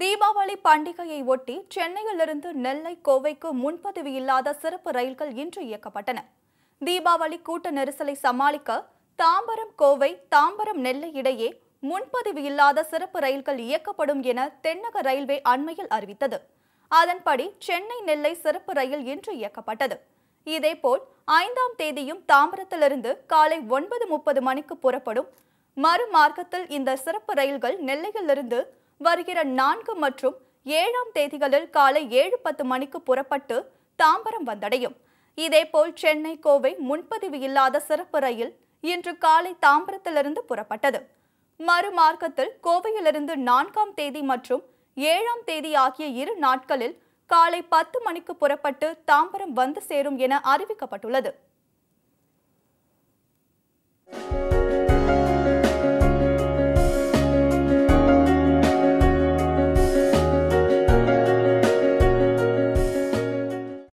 தீபாவளி பண்டிகையை ஒட்டி சென்னையிலிருந்து நெல்லை கோவைக்கு முன்பதிவு இல்லாத சிறப்பு ரயில்கள் இன்று இயக்கப்பட்டன தீபாவளி கூட்ட நெரிசலை சமாளிக்க தாம்பரம் கோவை தாம்பரம் நெல்லை இடையே முன்பதிவு இல்லாத சிறப்பு ரயில்கள் இயக்கப்படும் என தென்னக ரயில்வே அண்மையில் அறிவித்தது அதன்படி சென்னை நெல்லை சிறப்பு ரயில் இன்று இயக்கப்பட்டது இதேபோல் ஐந்தாம் தேதியும் தாம்பரத்திலிருந்து காலை ஒன்பது முப்பது மணிக்கு புறப்படும் மறுமார்க்கத்தில் இந்த சிறப்பு ரயில்கள் நெல்லையிலிருந்து வருகிற நான்கு மற்றும் ஏழாம் தேதிகளில் காலை ஏழு பத்து மணிக்கு புறப்பட்டு தாம்பரம் வந்தடையும் இதேபோல் சென்னை கோவை முன்பதிவு இல்லாத சிறப்பு ரயில் இன்று காலை தாம்பரத்திலிருந்து புறப்பட்டது மறுமார்க்கத்தில் கோவையிலிருந்து நான்காம் தேதி மற்றும் ஏழாம் தேதி ஆகிய இரு நாட்களில் காலை பத்து மணிக்கு புறப்பட்டு தாம்பரம் வந்து சேரும் என அறிவிக்கப்பட்டுள்ளது